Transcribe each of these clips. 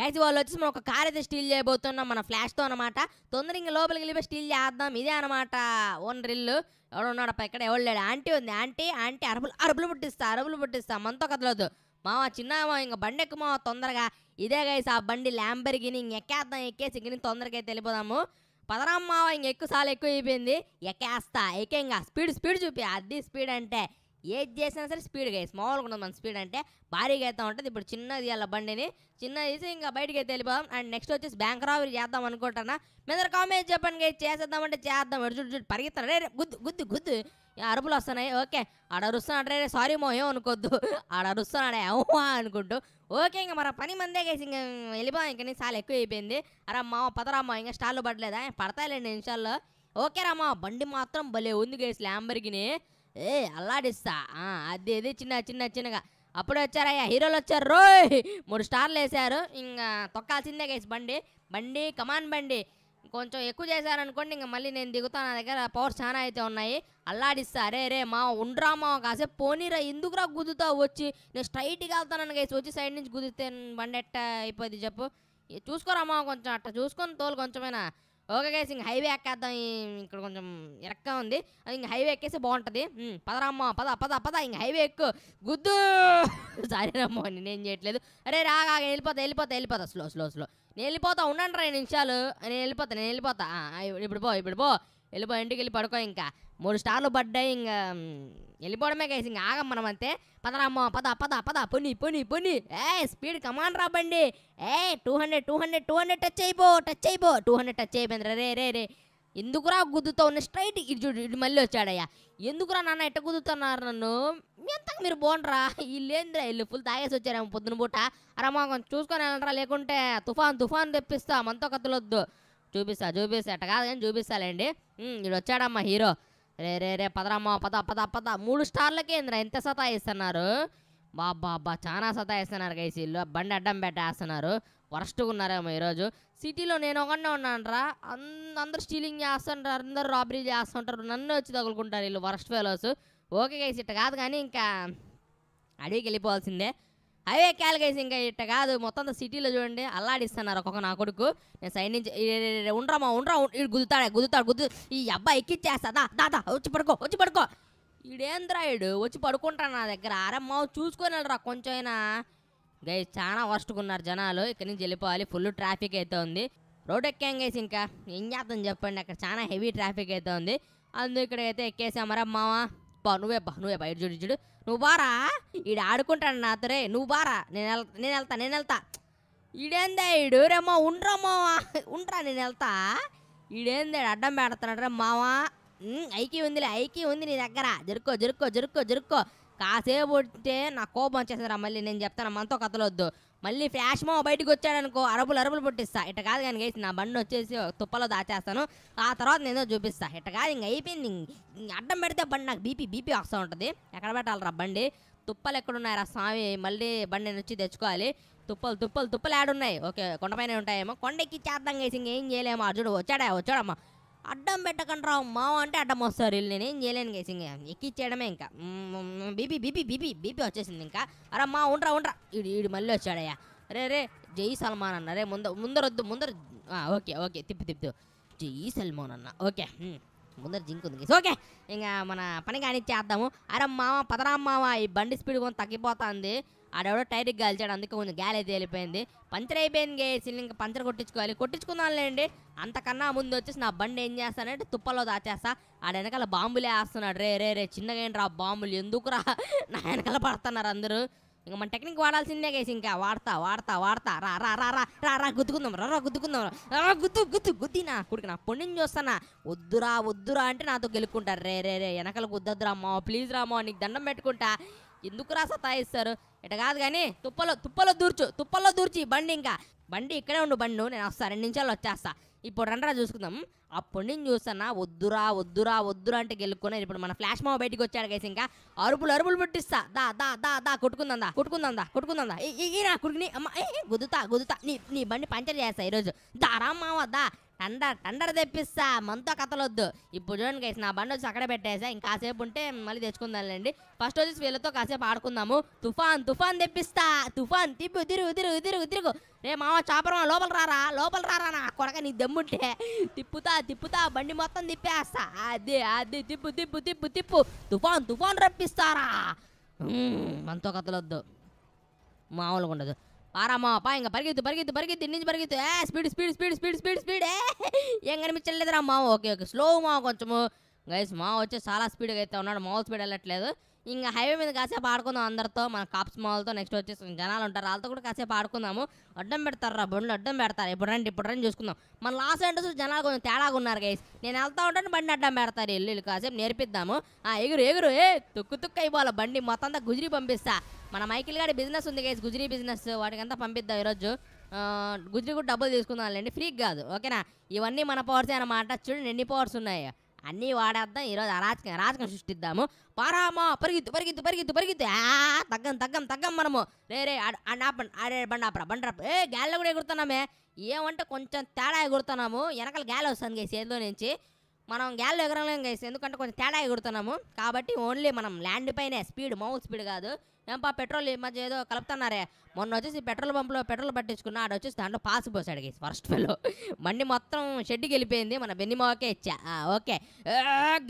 guys వాళ్ళు వచ్చి మనం ఒక కార్ అయితే స్టీల్ చేయబోతున్నాం మన ఫ్లాష్తో అనమాట తొందర ఇంకా లోపలికి వెళ్ళి స్టీల్ చేద్దాం ఇదే అనమాట ఓన్ ఎవడున్నాడు అప్ప ఇక్కడ ఎవడు లేడు ఆంటీ ఉంది ఆంటీ ఆంటీ అరుపులు అరుపులు పుట్టిస్తా అరుపులు పుట్టిస్తా మనతో కదలదు మావా చిన్న ఇంకా బండి ఎక్కు మావా తొందరగా ఇదే గైస్ ఆ బండి ల్యాంబర్గిని ఎక్కేద్దాం ఎక్కేసి ఇంక తొందరగా అయితే వెళ్ళిపోదాము పదరామ్మ ఇంక ఎక్కువ సార్లు ఎక్కువ అయిపోయింది ఎక్కేస్తా ఎక్కేంగా స్పీడ్ స్పీడ్ చూపి అది స్పీడ్ అంటే ఏది చేసినా సరే స్పీడ్గా వేసి మామూలుగా ఉండదు మన స్పీడ్ అంటే భారీగా అయితే ఉంటుంది ఇప్పుడు చిన్నది అలా బండిని చిన్నది వేసి ఇంకా బయటకి అయితే వెళ్ళిపోదాం అండ్ నెక్స్ట్ వచ్చేసి బ్యాంక్ రావరీ చేద్దాం అనుకుంటున్నా మీద కామెంట్ చెప్పండి అంటే చేద్దాం ఎడు చూడు పరిగెత్తాను రే గుద్దు గుద్దు గుద్దు అరుపులు వస్తున్నాయి ఓకే ఆడ అరుస్తున్నాడు రే సారీ మా ఏమో అనుకోద్దు ఆడ అరుస్తున్నాడే అవుమా అనుకుంటూ ఓకే ఇంకా మరి పని మందే గేసి ఇంకా వెళ్ళిపోయాం ఇంకా నేను చాలా ఎక్కువ అయిపోయింది అరే మామ పదరామ్మా ఇంకా స్టాల్లో పడలేదా పడతాయిలేండి నిమిషాల్లో ఓకే రామ్మా బండి మాత్రం భలే ఉంది కేసు ల్యాంబర్గిని ఏ అల్లాడిస్తా అది ఇది చిన్న చిన్న చిన్నగా అప్పుడే వచ్చారయ్యా హీరోలు వచ్చారు రోయ్ మూడు స్టార్లు వేశారు ఇంకా తొక్కాల్సిందే గైస్ బండి బండి కమాన్ బండి కొంచెం ఎక్కువ చేశారనుకోండి ఇంకా మళ్ళీ నేను దిగుతాను నా దగ్గర పవర్ చాలా అయితే ఉన్నాయి అల్లాడిస్తా అరే రే మా ఉండరా మా కాసేపు పోనీరా ఎందుకురా గుద్దుతావు వచ్చి నేను స్ట్రైట్గా వెళ్తానని గైస్ వచ్చి సైడ్ నుంచి గుద్దితే బండి ఎట్ట అయిపోయింది చెప్పు చూసుకోరా మా కొంచెం అట్ట చూసుకొని తోలు కొంచెమైనా ఓకే గైస్ ఇంక హైవే ఎక్కేద్దాం ఇక్కడ కొంచెం ఎరక్కా ఉంది అది ఇంక హైవే ఎక్కేస్తే బాగుంటుంది పదరామ్మ పద పద పద ఇంక హైవే ఎక్కు గుద్దు సరే రమ్మ నేనేం చేయట్లేదు అరే రాగా వెళ్ళిపోతా వెళ్ళిపోతా వెళ్ళిపోతా స్లో స్లో స్లో నేను వెళ్ళిపోతా ఉండండి రెండు నిమిషాలు నేను వెళ్ళిపోతా నేను వెళ్ళిపోతా ఇప్పుడు పో ఇప్పుడు పో వెళ్ళిపో ఇంటికి వెళ్ళి పడుకో ఇంకా మూడు స్టార్లు పడ్డాయి ఇంకా వెళ్ళిపోవడమే గైస్ ఇంకా ఆగం మనం అంతే పదరామ్మ పద పద పద పొని పొని పొని ఏ స్పీడ్ కమాన్ రా బండి ఏ two hundred two hundred two hundred touch అయిపో టచ్ అయిపో టూ హండ్రెడ్ టచ్ అయిపోయింది రే రే రే ఎందుకురా గుద్దుతో ఉన్న స్ట్రైట్ ఇటు చూడు ఇటు మళ్ళీ వచ్చాడయ్యా ఎందుకురా నాన్న ఎట్ట గుద్దుతున్నారు నన్ను ఎంత మీరు బోండ్రా ఏంద్రా వీళ్ళు ఫుల్ తాగేసి వచ్చారేమో పొద్దున పూట అరే కొంచెం చూసుకొని వెళ్ళరా లేకుంటే తుఫాన్ తుఫాన్ తెప్పిస్తా మనతో కత్తులొద్దు చూపిస్తా చూపిస్తా అట్ట కాదు కానీ చూపిస్తాలేండి ఇడు వచ్చాడమ్మా హీరో రే రే రే పదరామా పద పద పద మూడు స్టార్లకి ఏంద్రా ఎంత సతాయిస్తున్నారు బాబా బాబా చాలా సతాయిస్తున్నారు ఇస్తున్నారు కైసీలు బండి అడ్డం పెట్టేస్తున్నారు వరస్ట్గా ఉన్నారేమో ఈరోజు సిటీలో నేను ఒకనే ఉన్నానరా అందరూ స్టీలింగ్ చేస్తుంటారు అందరూ రాబరీ చేస్తుంటారు నన్ను వచ్చి తగులుకుంటారు వీళ్ళు వరస్ట్ ఫెలోస్ ఓకే గైస్ ఇట్ట కాదు కానీ ఇంకా అడిగి వెళ్ళిపోవాల్సిందే అవే క్యాలరీస్ ఇంకా ఇట్ట కాదు మొత్తం సిటీలో చూడండి అల్లాడిస్తున్నారు ఒక్కొక్క నా కొడుకు నేను సైడ్ నుంచి ఉండరామా ఉండరా గుద్దుతాడా గుద్దుతాడు గుద్దు ఈ అబ్బాయి ఎక్కిచ్చేస్తా దాదా వచ్చి పడుకో వచ్చి పడుకో ఈడేంద్రా ఈడు వచ్చి పడుకుంటాను నా దగ్గర అరమ్మా చూసుకొని వెళ్ళరా కొంచెం అయినా గైస్ చాలా ఉన్నారు జనాలు ఇక్కడి నుంచి వెళ్ళిపోవాలి ఫుల్ ట్రాఫిక్ అయితే ఉంది రోడ్ ఎక్కాం గైస్ ఇంకా ఏం చేద్దాం చెప్పండి అక్కడ చాలా హెవీ ట్రాఫిక్ అయితే ఉంది అందు అయితే ఎక్కేసాం మావా అబ్బా నువ్వే బా నువ్వే బయట చూడు చూడు నువ్వు బారా ఈడు ఆడుకుంటాడు నాతోరే నువ్వు బారా నేను వెళ్తా నేను వెళ్తా నేను వెళ్తా ఈడేందే ఈడు రేమో ఉండ్రమ్మో ఉండ్రా నేను వెళ్తా ఈడేందే అడ్డం పెడతాడు రే మావా ఐకి ఉందిలే ఐకి ఉంది నీ దగ్గర జరుక్కో జరుక్కో జరుక్కో జరుక్కో కాసేపు ఉంటే నా కోపం వచ్చేసారా మళ్ళీ నేను చెప్తాను మనతో కథలొద్దు మళ్ళీ ఫ్లాష్ మో బయటకు వచ్చాడనుకో అరబులు అరబులు పుట్టిస్తా ఇట్ట కాదు కానీ వేసి నా బండి వచ్చేసి తుప్పలో దాచేస్తాను ఆ తర్వాత నేను చూపిస్తా ఇట్ట కాదు ఇంక అయిపోయింది అడ్డం పెడితే బండి నాకు బీపీ బీపీ వస్తూ ఉంటుంది ఎక్కడ పెట్టాలరా బండి తుప్పలు ఎక్కడున్నాయరా స్వామి మళ్ళీ బండి నేను వచ్చి తెచ్చుకోవాలి తుప్పలు తుప్పలు తుప్పలు ఆడున్నాయి ఓకే కొండపైన ఉంటాయేమో ఎక్కి చేద్దాం గైస్ ఇంకేం చేయలేము అర్జుడు వచ్చాడా వచ్చాడమ్మా అడ్డం పెట్టకండి రావు మావ అంటే అడ్డం వస్తారు వీళ్ళు నేనేం చేయలేను గేసి ఇంకా ఎక్కిచ్చేయడమే ఇంకా బీపీ బీపీ బీపీ బీపీ వచ్చేసింది ఇంకా అరే మా ఉండరా ఉండరా ఈడు ఈడు మళ్ళీ వచ్చాడయ్యా రే రే జై సల్మాన్ అన్న రే ముందర ముందరొద్దు ముందర ఓకే ఓకే తిప్పు తిప్పు జై సల్మాన్ అన్న ఓకే ముందర జింక్ ఉంది ఓకే ఇంకా మన పని కానిచ్చేద్దాము అరే మావ పదరా మామ ఈ బండి స్పీడ్ కొంత తగ్గిపోతుంది ఆడెవడో టైర్కి కాల్చాడు అందుకే కొంచెం గ్యాల్ అయితే వెళ్ళిపోయింది పంచర్ అయిపోయింది సిల్ ఇంకా పంచర్ కొట్టించుకోవాలి లేండి అంతకన్నా ముందు వచ్చేసి నా బండి ఏం చేస్తానంటే తుప్పలో దాచేస్తా ఆడ వెనకాల బాంబులే వేస్తున్నాడు రే రే రే చిన్నగా రా బాంబులు ఎందుకురా నా వెనకాల పడుతున్నారు అందరూ ఇంకా మన టెక్నిక్ వాడాల్సిందే కేసి ఇంకా వాడతా వాడతా వాడతా రా రా రా రా రా రా గుద్దుకుందాం రా రా గుద్దుకుందాం రా గుద్దు గుద్దు గుద్దినా కుడికి నా పొన్నిని చూస్తానా వద్దురా వద్దురా అంటే నాతో గెలుక్కుంటారు రే రే రే వెనకలకు గుద్దద్దురా అమ్మ ప్లీజ్ రామో నీకు దండం పెట్టుకుంటా ఎందుకు ఎందుకురా సతాయిస్తారు ఇట కాదు కానీ తుప్పలో తుప్పలో దూర్చు తుప్పలో దూర్చి బండి ఇంకా బండి ఇక్కడే ఉండు బండి నేను వస్తా రెండు నిమిషాలు వచ్చేస్తా ఇప్పుడు రండ్రా చూసుకుందాం అప్పుడు నేను చూస్తున్నా వద్దురా వద్దురా వద్దురా అంటే గెలుక్కున్నాను ఇప్పుడు మన ఫ్లాష్ మావ బయటికి వచ్చాడు కేసి ఇంకా అరుపులు అరుపులు పుట్టిస్తా దా దా దా దా కొట్టుకుందా కొట్టుకుందా కొట్టుకుందా ఈ నా కుడుకుని అమ్మ గుదుతా గుదుతా నీ నీ బండి పంచర్ చేస్తా ఈరోజు దారా మావ దా టండర్ టండర్ తెప్పిస్తా మనతో కథలొద్దు ఇప్పుడు చూడండి గైస్ నా బండి వచ్చి అక్కడ పెట్టేసా ఇంకాసేపు ఉంటే మళ్ళీ లేండి ఫస్ట్ వచ్చేసి వీళ్ళతో కాసేపు ఆడుకుందాము తుఫాన్ తుఫాన్ తెప్పిస్తా తుఫాన్ తిప్పు తిరుగు తిరుగు తిరుగు తిరుగు రే మామ చాపరమా లోపల రారా లోపల రారా నా కొడక నీ దమ్ముంటే తిప్పుతా తిప్పుతా బండి మొత్తం తిప్పేస్తా అదే అది తిప్పు తిప్పు తిప్పు తిప్పు తుఫాన్ తుఫాన్ రప్పిస్తారా మనతో కథలొద్దు మామూలుగా ఉండదు பாராமாப்பா இங்க பருகித்து பருகித்து பருகித்து இன்னிஞ்சு பருகித்து speed speed speed speed speed speed எங்க நிமிஷம் எழுதுறாமா ஓகே ஓகே ஸ்லோவுமா கொஞ்சமும் గైస్ మా వచ్చి చాలా స్పీడ్గా అయితే ఉన్నాడు మాల్ స్పీడ్ వెళ్ళట్లేదు ఇంకా హైవే మీద కాసేపు ఆడుకుందాం అందరితో మన కాప్స్ మాల్తో నెక్స్ట్ వచ్చేసి జనాలు ఉంటారు వాళ్ళతో కూడా కాసేపు ఆడుకుందాము అడ్డం పెడతారు రా బండ్లు అడ్డం పెడతారు ఇప్పుడు రండి ఇప్పుడు రండి చూసుకుందాం మన లాస్ట్ ఎండ్ జనాలు కొంచెం తేడాగా ఉన్నారు గైస్ నేను వెళ్తా ఉంటాను బండి అడ్డం పెడతారు ఇల్లు కాసేపు నేర్పిద్దాము ఆ ఎగురు ఎగురు ఏ తుక్కు తుక్కు అయిపోవాలి బండి మొత్తం అంతా గుజిరి పంపిస్తా మన మైకిల్ గారి బిజినెస్ ఉంది గైస్ గుజిరి బిజినెస్ అంతా పంపిద్దాం ఈరోజు గుజ్జు కూడా డబ్బులు తీసుకుందాం లేండి ఫ్రీకి కాదు ఓకేనా ఇవన్నీ మన పవర్సే అనమాట చూడండి ఎన్ని పవర్స్ ఉన్నాయి అన్నీ వాడేద్దాం ఈరోజు అరాచకం అరాచకం సృష్టిద్దాము పారామా పరిగెత్తు పరిగెత్తు పరిగెత్తు పరిగెత్తు ఆ తగ్గం తగ్గం తగ్గం మనము రేరే రే ఆపండి ఆడే బండి ఆపరా ఏ గాలిలో కూడా ఎగురుతున్నామే ఏమంటే కొంచెం తేడా ఎగురుతున్నాము వెనకాల గాలి వస్తుంది గేసి ఏదో నుంచి మనం గాలిలో ఎగరలేం కలిసి ఎందుకంటే కొంచెం తేడా ఎగురుతున్నాము కాబట్టి ఓన్లీ మనం ల్యాండ్ పైనే స్పీడ్ మౌత్ స్పీడ్ కాదు ఏంపా పెట్రోల్ ఈ మధ్య ఏదో కలుపుతున్నారే మొన్న వచ్చేసి పెట్రోల్ పంప్లో పెట్రోల్ పట్టించుకున్న ఆడ వచ్చేసి దాంట్లో పాస్ పోసాడు గేసి ఫస్ట్ ఫెలో మండి మొత్తం షెడ్కి వెళ్ళిపోయింది మన బెన్నిమావకే ఇచ్చా ఓకే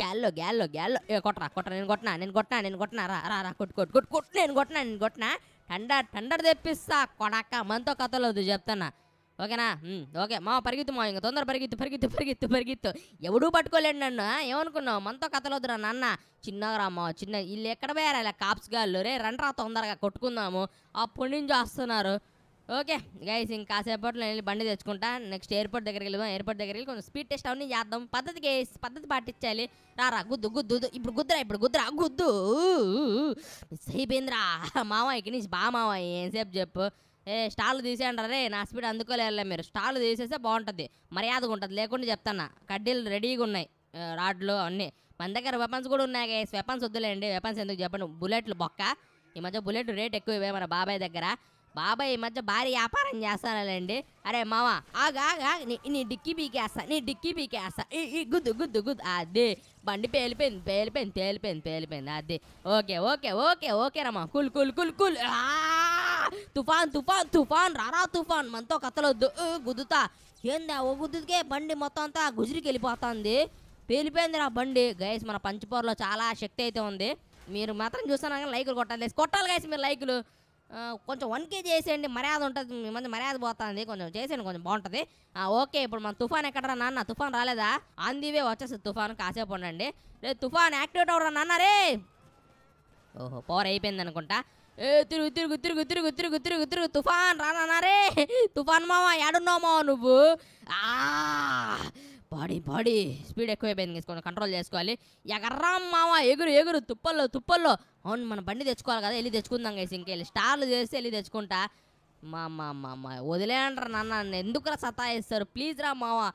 గ్యాల్లో గ్యాల్లో గ్యాల్లో కొట్టరా కొట్టరా నేను కొట్టినా నేను కొట్టినా నేను కొట్టినా రా రా రా కొట్టు కొట్టు కొట్టు నేను కొట్టినా నేను కొట్టినా టండర్ టండర్ తెప్పిస్తా కొడక మనతో కథలోదు చెప్తాను ఓకేనా ఓకే మా పరిగెత్తు మా ఇంకా తొందర పరిగెత్తు పరిగెత్తు పరిగెత్తు పరిగెత్తు ఎవడూ పట్టుకోలేడు నన్ను ఏమనుకున్నావు మనతో వద్దురా నాన్న చిన్నగా మా చిన్న వీళ్ళు ఎక్కడ పోయారా ఇలా కాప్స్ గాళ్ళు రే రండ్రా తొందరగా కొట్టుకుందాము అప్పటి నుంచి వస్తున్నారు ఓకే గైస్ కాసేపట్లో వెళ్ళి బండి తెచ్చుకుంటా నెక్స్ట్ ఎయిర్పోర్ట్ దగ్గరికి వెళ్దాం ఎయిర్పోర్ట్ దగ్గరికి కొంచెం స్పీడ్ టెస్ట్ అవన్నీ చేద్దాం పద్ధతి గేస్ పద్ధతి పాటించాలి రారా గుద్దు గుద్దు ఇప్పుడు గుద్దురా ఇప్పుడు గుద్దురా గుద్దు మిస్ అయిపోయిందిరా మావయ్యకి నుంచి బా మావయ్య ఏం సేపు చెప్పు ఏ స్టాల్ తీసేయండి రే నా స్పీడ్ అందుకోలేరులే మీరు స్టాల్ తీసేస్తే బాగుంటుంది మర్యాదగా ఉంటుంది లేకుండా చెప్తాను కడ్డీలు రెడీగా ఉన్నాయి రాడ్లు అన్నీ మన దగ్గర వెపన్స్ కూడా ఉన్నాయి గైస్ వెపన్స్ వద్దులేండి వెపన్స్ ఎందుకు చెప్పండి బుల్లెట్లు బొక్క ఈ మధ్య బుల్లెట్ రేట్ ఎక్కువ ఇవే మన బాబాయ్ దగ్గర బాబాయ్ ఈ మధ్య భారీ వ్యాపారం చేస్తానలేండి అరే మావా ఆగా నీ డిక్కీ పీకేస్తా నీ డిక్కీ పీకేస్తా ఈ గుద్దు గుద్దు గుద్దు అది బండి పేలిపోయింది పేలిపోయింది తేలిపోయింది పేలిపోయింది అదే ఓకే ఓకే ఓకే ఓకే రమ్మా కుల్ కుల్ కుల్ కుల్ ఆ తుఫాన్ తుఫాన్ తుఫాన్ రారా తుఫాన్ మనతో కథలొద్దు గుద్దుతా ఏందా ఓ గుద్దుకే బండి మొత్తం అంతా గుజరికి వెళ్ళిపోతుంది పేలిపోయింది రా బండి గైస్ మన పంచిపోర్లో చాలా శక్తి అయితే ఉంది మీరు మాత్రం చూస్తాను కానీ లైకులు కొట్టాలి కొట్టాలి గైస్ మీరు లైకులు కొంచెం వన్ కేజీ చేసేయండి మర్యాద ఉంటుంది మీ మంది మర్యాద పోతుంది కొంచెం చేసేయండి కొంచెం బాగుంటుంది ఓకే ఇప్పుడు మన తుఫాన్ ఎక్కడరా నాన్న తుఫాన్ రాలేదా అందివే వచ్చేస్తుంది తుఫాన్ కాసేపు ఉండండి రే తుఫాన్ యాక్టివేట్ అవరా నాన్న రే ఓహో పవర్ అయిపోయింది అనుకుంటా ఏ తిరుగు తిరుగు తిరుగు తిరుగు తిరుగు తిరుగు తిరుగు తుఫాన్ రానన్నారే తుఫాన్ మావా ఎడున్నామా నువ్వు బాడీ బాడీ స్పీడ్ ఎక్కువైపోయింది తీసుకోండి కంట్రోల్ చేసుకోవాలి ఎగర్రాం మావా ఎగురు ఎగురు తుప్పల్లో తుప్పల్లో అవును మన బండి తెచ్చుకోవాలి కదా వెళ్ళి తెచ్చుకుందాం గైస్ ఇంకెళ్ళి స్టార్లు చేస్తే వెళ్ళి తెచ్చుకుంటా మా మా మా అమ్మ వదిలేంటారు నాన్న ఎందుకురా సతాయిస్తారు ప్లీజ్ రా మావా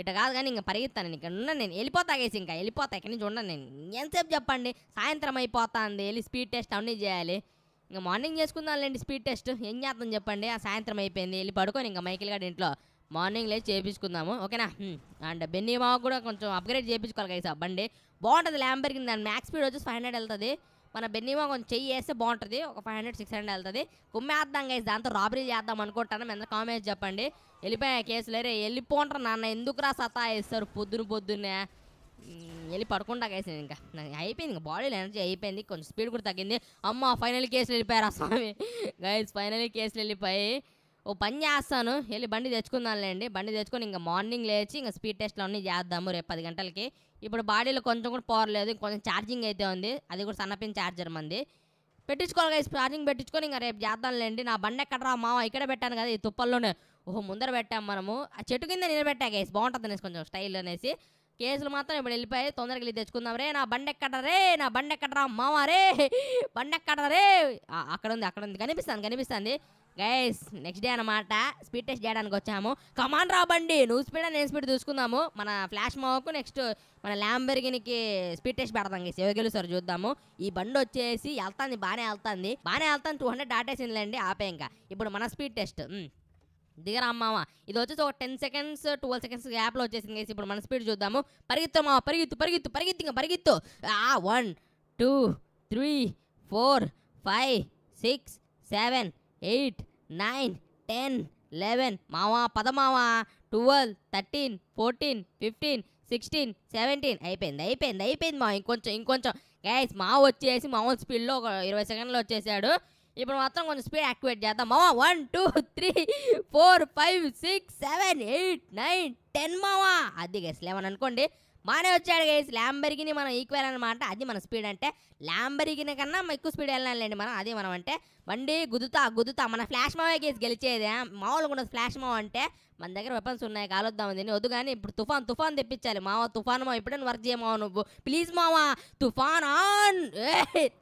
ఇట కాదు కానీ ఇంకా పరిగెత్తాను ఇక్కడ ఉన్నా నేను వెళ్ళిపోతా కేసి ఇంకా వెళ్ళిపోతా ఇక్కడి నుంచి ఉండను నేను ఎంతసేపు చెప్పండి సాయంత్రం అయిపోతుంది వెళ్ళి స్పీడ్ టెస్ట్ అన్నీ చేయాలి ఇంకా మార్నింగ్ చేసుకుందాంలేండి స్పీడ్ టెస్ట్ ఏం చేద్దాం చెప్పండి ఆ సాయంత్రం అయిపోయింది వెళ్ళి పడుకొని ఇంకా మైకిల్ గారి ఇంట్లో మార్నింగ్ లేచి చేయించుకుందాము ఓకేనా అండ్ బెన్నీ మామ కూడా కొంచెం అప్గ్రేడ్ చేయించుకోవాలి కదా బండి బాగుంటుంది ల్యాంబర్ పెరిగింది దాని మ్యాక్స్ స్పీడ్ వచ్చి ఫైవ్ హండ్రెడ్ వెళ్తుంది మన బెన్నీ కొంచెం చెయ్యి వేస్తే బాగుంటుంది ఒక ఫైవ్ హండ్రెడ్ సిక్స్ హండ్రెడ్ వెళ్తుంది కుమ్మేద్దాం గైస్ దాంతో రాబరీ చేద్దాం అనుకుంటాను ఎంత కామెంట్స్ చెప్పండి వెళ్ళిపోయా అరే వెళ్ళిపోంటారు నాన్న ఎందుకు రా సతా వేస్తారు పొద్దున పొద్దున్నే వెళ్ళి పడకుండా గైస్ ఇంకా ఇంకా అయిపోయింది ఇంకా బాడీలో ఎనర్జీ అయిపోయింది కొంచెం స్పీడ్ కూడా తగ్గింది అమ్మ ఫైనల్ కేసులు వెళ్ళిపోయారు స్వామి గైస్ ఫైనల్ కేసులు వెళ్ళిపోయి ఓ పని చేస్తాను వెళ్ళి బండి తెచ్చుకుందాంలేండి బండి తెచ్చుకొని ఇంకా మార్నింగ్ లేచి ఇంకా స్పీడ్ టెస్ట్లు అన్నీ చేద్దాము రేపు పది గంటలకి ఇప్పుడు బాడీలో కొంచెం కూడా పవర్ లేదు కొంచెం ఛార్జింగ్ అయితే ఉంది అది కూడా సన్నపిన ఛార్జర్ మంది పెట్టించుకోవాలి గైస్ ఛార్జింగ్ పెట్టించుకొని ఇంకా రేపు చేద్దాంలేండి నా బండి ఎక్కడరా మావా ఇక్కడ పెట్టాను కదా ఈ తుప్పల్లోనే ఓహో ముందర పెట్టాం మనము ఆ చెట్టు కింద నిలబెట్టా గైస్ బాగుంటుంది అనేసి కొంచెం స్టైల్ అనేసి కేసులు మాత్రం ఇప్పుడు వెళ్ళిపోయి తొందరగా వెళ్ళి తెచ్చుకుందాం రే నా బండి ఎక్కడరే నా బండి ఎక్కడరా మామ రే ఎక్కడరే అక్కడ ఉంది అక్కడ ఉంది కనిపిస్తుంది కనిపిస్తుంది గైస్ నెక్స్ట్ డే అనమాట స్పీడ్ టెస్ట్ చేయడానికి వచ్చాము కమాన్ రా బండి నువ్వు స్పీడ్ నేను స్పీడ్ చూసుకుందాము మన ఫ్లాష్ మావకు నెక్స్ట్ మన ల్యాంబర్గినికి స్పీడ్ టెస్ట్ పెడతాం గైస్ ఎవరు సార్ చూద్దాము ఈ బండి వచ్చేసి వెళ్తాంది బాగానే వెళ్తాంది బాగానే వెళ్తాను టూ హండ్రెడ్ దాటేసిందిలేండి ఆపే ఇంకా ఇప్పుడు మన స్పీడ్ టెస్ట్ దిగరా మామ ఇది వచ్చేసి ఒక టెన్ సెకండ్స్ ట్వెల్వ్ సెకండ్స్ గ్యాప్లో వచ్చేసింది గైస్ ఇప్పుడు మన స్పీడ్ చూద్దాము పరిగెత్తు మామ పరిగెత్తు పరిగెత్తు పరిగెత్తు ఇంకా పరిగెత్తు one two three four five six seven eight nine ten eleven మావా పదమావా twelve thirteen fourteen fifteen sixteen seventeen అయిపోయింది అయిపోయింది అయిపోయింది మా ఇంకొంచెం ఇంకొంచెం గ్యాస్ మా వచ్చేసి మామూలు స్పీడ్లో ఒక ఇరవై సెకండ్లో వచ్చేసాడు ఇప్పుడు మాత్రం కొంచెం స్పీడ్ యాక్టివేట్ చేద్దాం మావా one two three four five six seven eight nine ten మావా అది గెస్ లెవెన్ అనుకోండి బాగానే వచ్చాడు గైస్ ల్యాంబర్గిని మనం ఈక్వల్ అనమాట అది మన స్పీడ్ అంటే ల్యాంబర్గిని కన్నా ఎక్కువ స్పీడ్ వెళ్ళాలండి మనం అది మనం అంటే బండి గుదుతా గుద్దుతా మన ఫ్లాష్ మావే గేస్ గెలిచేదే మామూలుగా ఉండదు ఫ్లాష్ మావ్ అంటే మన దగ్గర వెపన్స్ ఉన్నాయి కాలొద్దాం దీన్ని వద్దు కానీ ఇప్పుడు తుఫాన్ తుఫాన్ తెప్పించాలి మావ తుఫాన్ మావ ఇప్పుడే వర్క్ చేయమావ నువ్వు ప్లీజ్ మావా తుఫాన్ ఆన్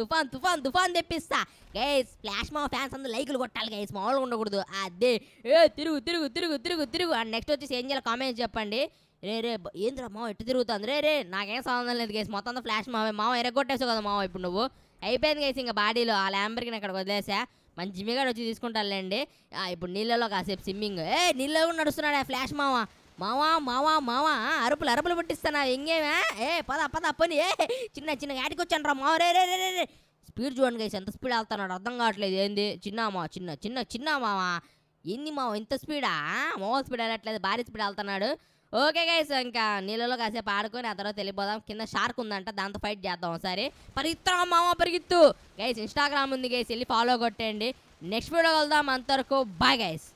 తుఫాన్ తుఫాన్ తుఫాన్ తెప్పిస్తా గైస్ ఫ్లాష్ మావ ఫ్యాన్స్ అందరూ లైకులు కొట్టాలి గైస్ మామూలుగా ఉండకూడదు అదే ఏ తిరుగు తిరుగు తిరుగు తిరుగు తిరుగు అండ్ నెక్స్ట్ వచ్చేసి ఏం చేయాలి కామెంట్స్ చెప్పండి రే రే ఏంద్రా మావ ఎట్టు తిరుగుతుంది రే రే నాకేం సంబంధం లేదు గేసి మొత్తం ఫ్లాష్ మా మావ ఎరగొట్టేసావు కదా మావ ఇప్పుడు నువ్వు అయిపోయింది గేసి ఇంకా బాడీలో ఆ ల్యాంబర్కి నేను అక్కడికి వదిలేసా మన జిమ్మిగాడు వచ్చి తీసుకుంటానులేండి ఇప్పుడు నీళ్ళలో కాసేపు స్విమ్మింగ్ ఏ నీళ్ళలో నడుస్తున్నాడు ఆ ఫ్లాష్ మావా మావా మావా మావా అరుపులు అరుపులు పుట్టిస్తానా ఎంగేమే ఏ పద పద పని ఏ చిన్న చిన్న యాటికి వచ్చాను రా మావ రే రే రే రే స్పీడ్ చూడండి గేసి ఎంత స్పీడ్ వెళ్తున్నాడు అర్థం కావట్లేదు ఏంది చిన్న మావ చిన్న చిన్న చిన్న మావా ఎన్ని మావ ఇంత స్పీడా మావ స్పీడ్ వెళ్ళట్లేదు భారీ స్పీడ్ వెళ్తున్నాడు ఓకే గైస్ ఇంకా నీళ్ళలో కాసేపు ఆడుకొని ఆ తర్వాత వెళ్ళిపోదాం కింద షార్క్ ఉందంట దాంతో ఫైట్ చేద్దాం సరే పరిగెత్తురా మామ పరిగెత్తు గైస్ ఇన్స్టాగ్రామ్ ఉంది గైస్ వెళ్ళి ఫాలో కొట్టండి నెక్స్ట్ వీడియో వెళ్దాం అంతవరకు బాయ్ గైస్